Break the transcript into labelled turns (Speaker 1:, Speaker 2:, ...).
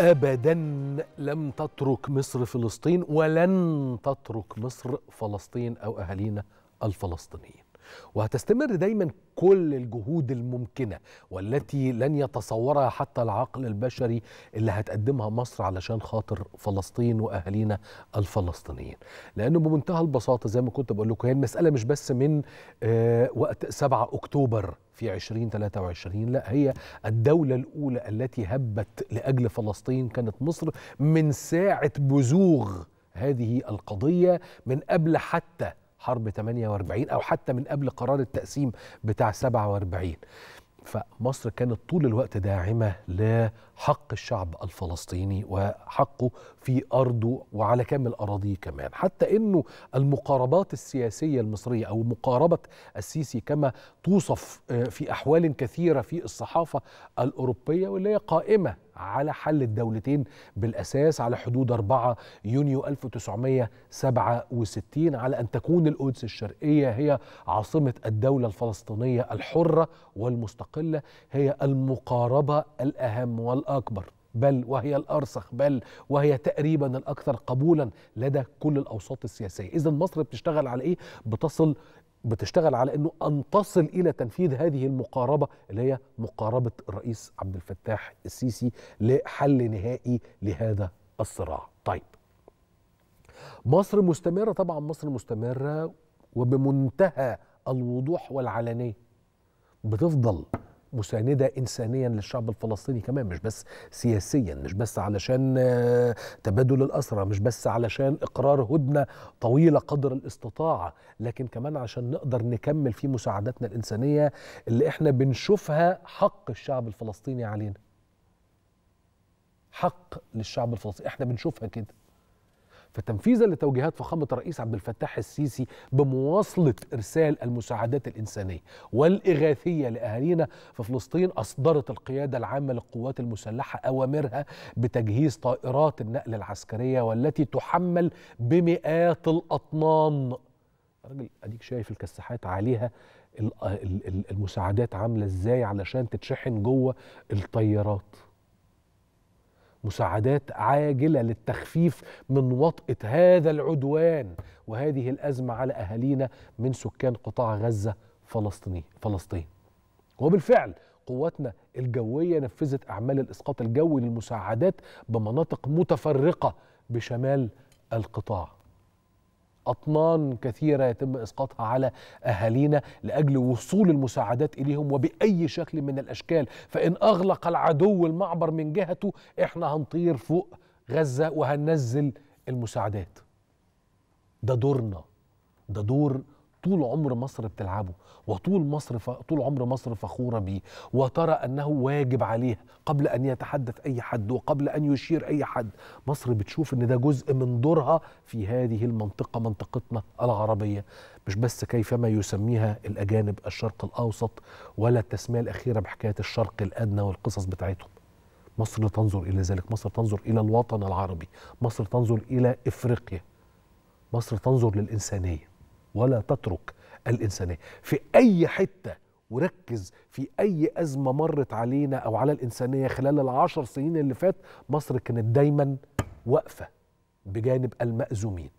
Speaker 1: ابدا لم تترك مصر فلسطين ولن تترك مصر فلسطين او اهالينا الفلسطينيين وهتستمر دايما كل الجهود الممكنه والتي لن يتصورها حتى العقل البشري اللي هتقدمها مصر علشان خاطر فلسطين واهالينا الفلسطينيين لانه بمنتهى البساطه زي ما كنت بقول لكم هي المساله مش بس من آه، وقت 7 اكتوبر في 2023 لا هي الدولة الأولى التي هبت لأجل فلسطين كانت مصر من ساعة بزوغ هذه القضية من قبل حتى حرب 48 أو حتى من قبل قرار التقسيم بتاع 47 فمصر كانت طول الوقت داعمة لحق الشعب الفلسطيني وحقه في أرضه وعلى كامل أراضيه كمان حتى أنه المقاربات السياسية المصرية أو مقاربة السيسي كما توصف آه، في أحوال كثيرة في الصحافة الأوروبية واللي هي قائمة على حل الدولتين بالأساس على حدود 4 يونيو 1967 على أن تكون القدس الشرقية هي عاصمة الدولة الفلسطينية الحرة والمستقلة هي المقاربة الأهم والأكبر بل وهي الارسخ بل وهي تقريبا الاكثر قبولا لدى كل الاوساط السياسيه اذا مصر بتشتغل على ايه بتصل بتشتغل على انه انتصل الى تنفيذ هذه المقاربه اللي هي مقاربه الرئيس عبد الفتاح السيسي لحل نهائي لهذا الصراع. طيب. مصر مستمره طبعا مصر مستمره وبمنتهى الوضوح والعلنيه بتفضل مساندة إنسانيا للشعب الفلسطيني كمان مش بس سياسيا مش بس علشان آه، تبادل الأسرى مش بس علشان إقرار هدنة طويلة قدر الاستطاعة لكن كمان عشان نقدر نكمل في مساعداتنا الإنسانية اللي إحنا بنشوفها حق الشعب الفلسطيني علينا حق للشعب الفلسطيني إحنا بنشوفها كده فتنفيذا لتوجيهات فخامة الرئيس عبد الفتاح السيسي بمواصلة إرسال المساعدات الإنسانية والإغاثية لأهالينا في فلسطين أصدرت القيادة العامة للقوات المسلحة أوامرها بتجهيز طائرات النقل العسكرية والتي تحمل بمئات الأطنان راجل أديك شايف الكساحات عليها المساعدات عاملة إزاي علشان تتشحن جوه الطيارات مساعدات عاجله للتخفيف من وطاه هذا العدوان وهذه الازمه على اهالينا من سكان قطاع غزه فلسطيني فلسطين وبالفعل قواتنا الجويه نفذت اعمال الاسقاط الجوي للمساعدات بمناطق متفرقه بشمال القطاع أطنان كثيرة يتم إسقاطها على أهالينا لأجل وصول المساعدات إليهم وبأي شكل من الأشكال فإن أغلق العدو المعبر من جهته إحنا هنطير فوق غزة وهننزل المساعدات ده دورنا ده دور طول عمر مصر بتلعبه وطول مصر ف... طول عمر مصر فخوره بيه وترى انه واجب عليها قبل ان يتحدث اي حد وقبل ان يشير اي حد مصر بتشوف ان ده جزء من دورها في هذه المنطقه منطقتنا العربيه مش بس كيفما يسميها الاجانب الشرق الاوسط ولا التسميه الاخيره بحكايه الشرق الادنى والقصص بتاعتهم مصر تنظر الى ذلك مصر تنظر الى الوطن العربي مصر تنظر الى افريقيا مصر تنظر للانسانيه ولا تترك الانسانيه في اي حته وركز في اي ازمه مرت علينا او على الانسانيه خلال العشر سنين اللي فات مصر كانت دايما واقفه بجانب المأزومين